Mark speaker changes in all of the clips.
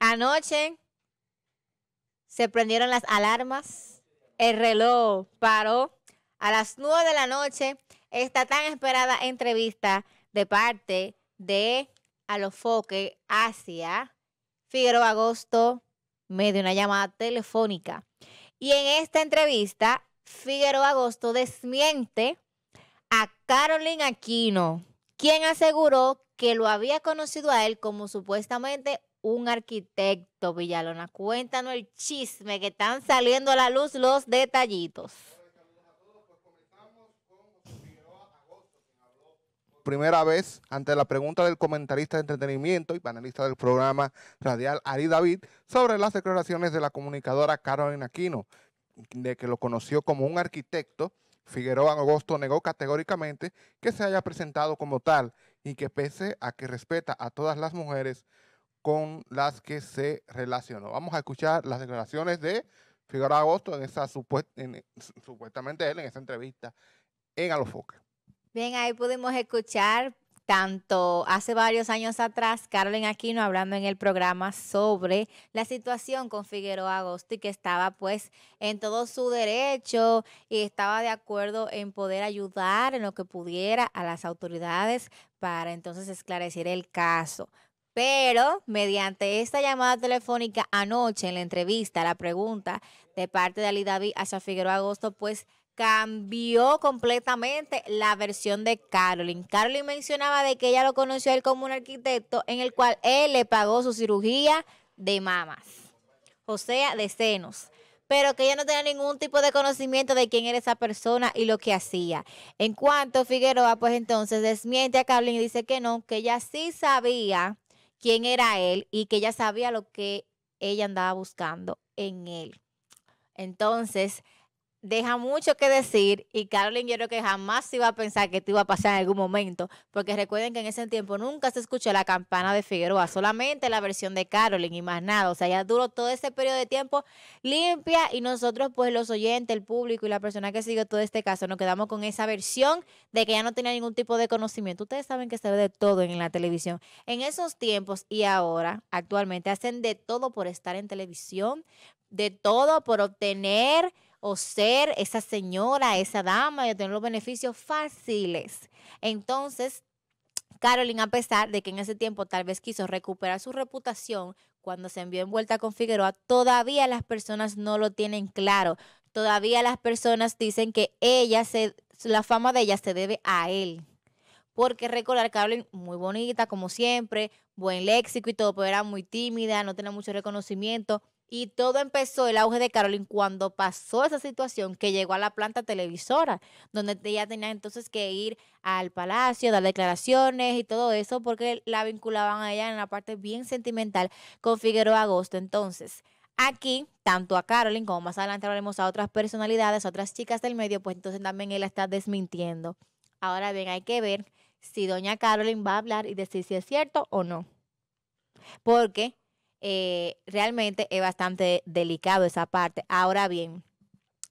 Speaker 1: Anoche se prendieron las alarmas, el reloj paró. A las nueve de la noche, esta tan esperada entrevista de parte de Alofoque hacia Figueroa Agosto, medio una llamada telefónica. Y en esta entrevista, Figueroa Agosto desmiente a Carolyn Aquino, quien aseguró que lo había conocido a él como supuestamente un arquitecto, Villalona. Cuéntanos el chisme que están saliendo a la luz los detallitos.
Speaker 2: Primera vez, ante la pregunta del comentarista de entretenimiento y panelista del programa radial Ari David sobre las declaraciones de la comunicadora Carolina Aquino, de que lo conoció como un arquitecto, Figueroa Agosto negó categóricamente que se haya presentado como tal y que pese a que respeta a todas las mujeres, con las que se relacionó. Vamos a escuchar las declaraciones de Figueroa Agosto en esa supuestamente él en esa entrevista en Alofoque. Bien, ahí
Speaker 1: pudimos escuchar tanto hace varios años atrás, Carmen Aquino hablando en el programa sobre la situación con Figueroa Agosto y que estaba pues en todo su derecho y estaba de acuerdo en poder ayudar en lo que pudiera a las autoridades para entonces esclarecer el caso. Pero mediante esta llamada telefónica anoche en la entrevista, la pregunta de parte de Ali David hacia Figueroa Agosto, pues cambió completamente la versión de Carolyn. Carolyn mencionaba de que ella lo conoció a él como un arquitecto en el cual él le pagó su cirugía de mamas, o sea, de senos pero que ella no tenía ningún tipo de conocimiento de quién era esa persona y lo que hacía. En cuanto Figueroa, pues entonces desmiente a Carolyn y dice que no, que ella sí sabía quién era él y que ella sabía lo que ella andaba buscando en él. Entonces, deja mucho que decir y Carolyn yo creo que jamás se iba a pensar que esto iba a pasar en algún momento, porque recuerden que en ese tiempo nunca se escuchó la campana de Figueroa, solamente la versión de Carolyn y más nada, o sea, ya duró todo ese periodo de tiempo limpia y nosotros pues los oyentes, el público y la persona que sigue todo este caso nos quedamos con esa versión de que ya no tenía ningún tipo de conocimiento. Ustedes saben que se ve de todo en la televisión. En esos tiempos y ahora, actualmente, hacen de todo por estar en televisión, de todo por obtener o ser esa señora, esa dama y tener los beneficios fáciles. Entonces, Carolyn, a pesar de que en ese tiempo tal vez quiso recuperar su reputación, cuando se envió en vuelta con Figueroa, todavía las personas no lo tienen claro. Todavía las personas dicen que ella se, la fama de ella se debe a él. Porque recordar, Carolyn, muy bonita, como siempre, buen léxico y todo, pero era muy tímida, no tenía mucho reconocimiento. Y todo empezó el auge de Carolyn cuando pasó esa situación que llegó a la planta televisora, donde ella tenía entonces que ir al palacio, dar declaraciones y todo eso, porque la vinculaban a ella en la parte bien sentimental con Figueroa Agosto. Entonces, aquí, tanto a Carolyn como más adelante hablaremos a otras personalidades, a otras chicas del medio, pues entonces también él está desmintiendo. Ahora bien, hay que ver si doña Carolyn va a hablar y decir si es cierto o no. Porque eh, realmente es bastante delicado esa parte. Ahora bien,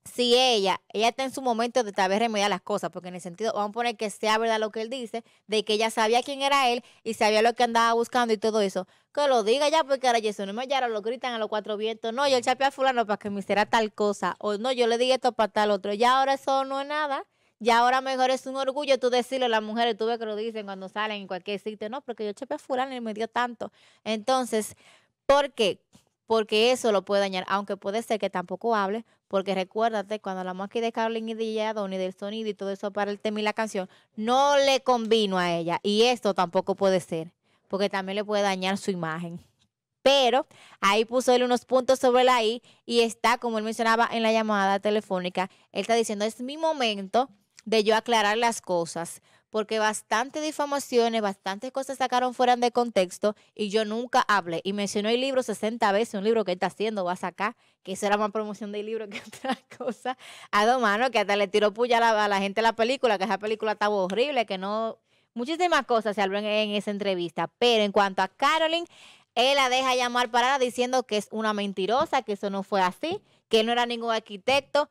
Speaker 1: si ella, ella está en su momento de tal vez remediar las cosas, porque en el sentido, vamos a poner que sea verdad lo que él dice, de que ella sabía quién era él y sabía lo que andaba buscando y todo eso, que lo diga ya, porque ahora Jesús, no me ya lo gritan a los cuatro vientos, no, yo el mm. chapé a fulano para que me hiciera tal cosa, o no, yo le dije esto para tal otro, ya ahora eso no es nada, ya ahora mejor es un orgullo tú decirlo a las mujeres, tú ves que lo dicen cuando salen en cualquier sitio, no, porque yo chapé a fulano y me dio tanto. Entonces, ¿Por qué? Porque eso lo puede dañar, aunque puede ser que tampoco hable, porque recuérdate, cuando hablamos aquí de Carolyn y de y del sonido y todo eso para el tema y la canción, no le convino a ella. Y esto tampoco puede ser, porque también le puede dañar su imagen. Pero ahí puso él unos puntos sobre la I y está, como él mencionaba en la llamada telefónica, él está diciendo, es mi momento de yo aclarar las cosas porque bastantes difamaciones, bastantes cosas sacaron fuera de contexto y yo nunca hablé. Y mencionó el libro 60 veces, un libro que él está haciendo, va a sacar, que eso era más promoción del libro que otra cosa. A dos manos, que hasta le tiró puya a la, gente la película, que esa película estaba horrible, que no... Muchísimas cosas se hablan en, esa entrevista, pero en cuanto a Carolyn, él la deja llamar parada diciendo que es una mentirosa, que eso no fue así, que él no era ningún arquitecto,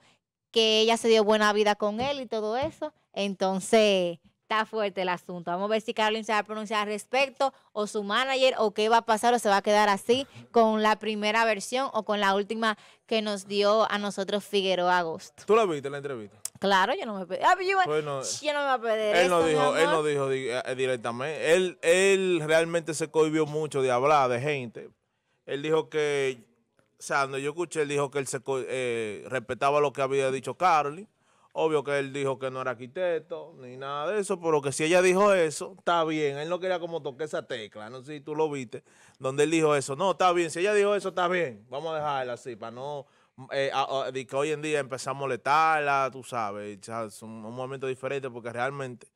Speaker 1: que ella se dio buena vida con él y todo eso. Entonces, Está fuerte el asunto. Vamos a ver si Carolyn se va a pronunciar al respecto o su manager o qué va a pasar o se va a quedar así con la primera versión o con la última que nos dio a nosotros Figueroa
Speaker 2: Agosto. ¿Tú la viste la entrevista?
Speaker 1: Claro, yo no me ah, pues yo, me voy a pedir. Él no dijo, él no
Speaker 2: dijo eh, directamente. Él, él realmente se cohibió mucho de hablar de gente. Él dijo que, o sea, cuando yo escuché, él dijo que él se, eh, respetaba lo que había dicho Carolyn Obvio que él dijo que no era arquitecto ni nada de eso, pero que si ella dijo eso, está bien. Él no quería como toque esa tecla, no sé si tú lo viste, donde él dijo eso. No, está bien, si ella dijo eso, está bien. Vamos a dejarla así para no... Eh, hoy en día empezamos a molestarla, tú sabes, es un, momento diferente porque realmente...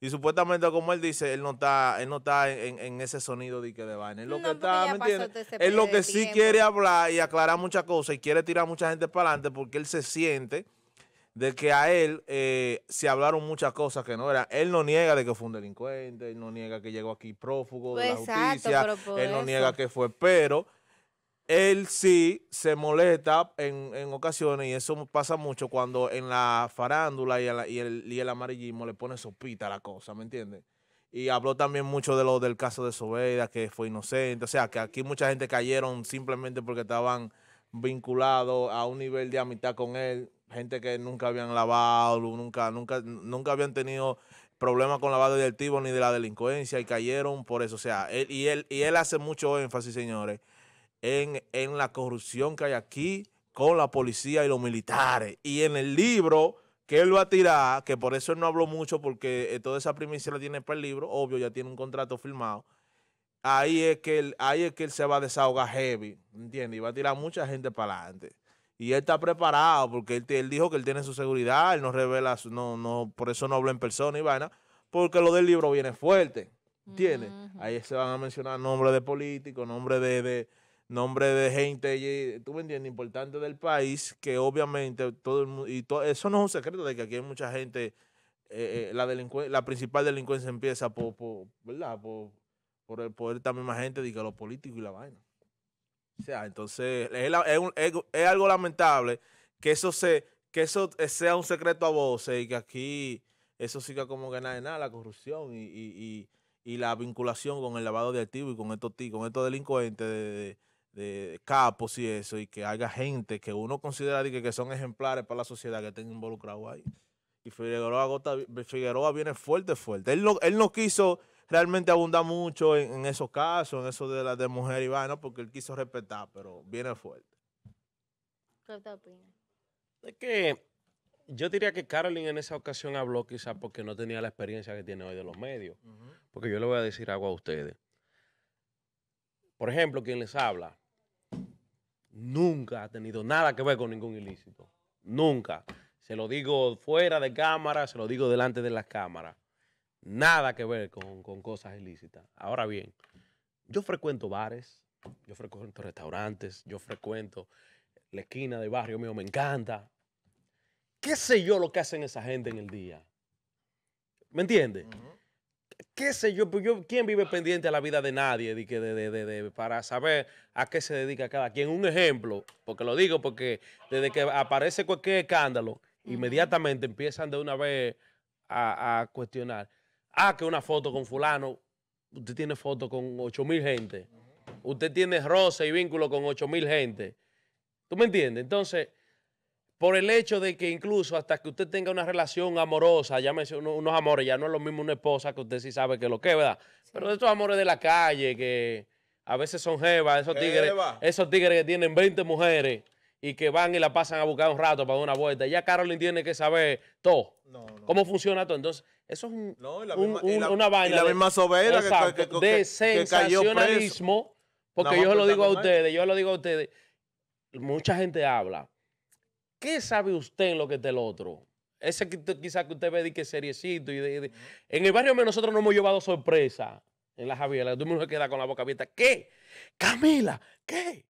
Speaker 2: Y supuestamente, como él dice, él no está, él no está en, ese sonido de que de vaina. Es lo que Es lo que sí quiere hablar y aclarar muchas cosas y quiere tirar a mucha gente para adelante porque él se siente de que a él eh, se hablaron muchas cosas que no eran. Él no niega de que fue un delincuente, él no niega que llegó aquí prófugo de la justicia, él no niega que fue, pero él sí se molesta en, en, ocasiones, y eso pasa mucho cuando en la farándula y, el, y amarillismo le pone sopita a la cosa, ¿me entiendes? Y habló también mucho de lo del caso de Sobeida, que fue inocente. O sea, que aquí mucha gente cayeron simplemente porque estaban vinculados a un nivel de amistad con él gente que nunca habían lavado, nunca, nunca, nunca habían tenido problemas con lavado de activos ni de la delincuencia y cayeron por eso. O sea, él, y, él, y él hace mucho énfasis, señores, en, en la corrupción que hay aquí con la policía y los militares. Y en el libro que él va a tirar, que por eso él no habló mucho, porque eh, toda esa primicia la tiene para el libro, obvio, ya tiene un contrato firmado. Ahí es que él, ahí es que él se va a desahogar heavy, ¿entiendes? Y va a tirar mucha gente para adelante y él está preparado porque él, él, dijo que él tiene su seguridad, él no revela, no, no, por eso no habla en persona y vaina, porque lo del libro viene fuerte, ¿entiendes? Ahí se van a mencionar nombres de políticos, nombres de, nombre de gente, tú me entiendes, importante del país, que obviamente todo el mundo, y todo, eso no es un secreto de que aquí hay mucha gente, eh, eh la, principal delincuencia empieza por, por ¿verdad? Por, por, el, poder también más gente, de que los políticos y la vaina. O sea, entonces es, algo lamentable que eso, eh, sea un secreto a voces y que aquí eso siga como que nada de nada, la corrupción y, la vinculación con el lavado de activos y con estos con estos delincuentes de, capos y eso, y que haya gente que uno considera que, son ejemplares para la sociedad que estén involucrados ahí. Y Figueroa, Figueroa viene fuerte, fuerte. Él no, él no quiso realmente abunda mucho en, esos casos, en eso de la de mujer y vaina,
Speaker 3: porque él quiso respetar, pero viene fuerte.
Speaker 1: ¿Qué te opinas?
Speaker 3: Es que yo diría que Carolyn en esa ocasión habló quizás porque no tenía la experiencia que tiene hoy de los medios. Porque yo le voy a decir algo a ustedes. Por ejemplo, quien les habla nunca ha tenido nada que ver con ningún ilícito. Nunca. Se lo digo fuera de cámara, se lo digo delante de las cámaras nada que ver con, cosas ilícitas. Ahora bien, yo frecuento bares, yo frecuento restaurantes, yo frecuento la esquina de barrio mío, me encanta. ¿Qué sé yo lo que hacen esa gente en el día? ¿Me entiendes? ¿Qué sé yo? Pues yo? ¿Quién vive pendiente a la vida de nadie de, de, para saber a qué se dedica cada quien? Un ejemplo, porque lo digo porque desde que aparece cualquier escándalo, inmediatamente empiezan de una vez a, a cuestionar ah, que una foto con fulano, usted tiene foto con 8000 mil gente, usted tiene roce y vínculo con 8000 mil gente. ¿Tú me entiendes? Entonces, por el hecho de que incluso hasta que usted tenga una relación amorosa, me unos, unos amores, ya no es lo mismo una esposa que usted sí sabe que lo que, ¿verdad? Pero de estos amores de la calle que a veces son jevas, esos tigres, esos tigres que tienen 20 mujeres y que van y la pasan a buscar un rato para dar una vuelta. Ya Carolyn tiene que saber todo. Cómo funciona todo. Entonces, eso es una vaina. Y la misma de sensacionalismo. Porque yo lo digo a ustedes, yo lo digo a ustedes. Mucha gente habla. ¿Qué sabe usted en lo que es del otro? Ese quizás que usted ve que es seriecito. Y En el barrio nosotros no hemos llevado sorpresa en la Javiela. Tú mujer queda con la boca abierta. ¿Qué? Camila, ¿qué?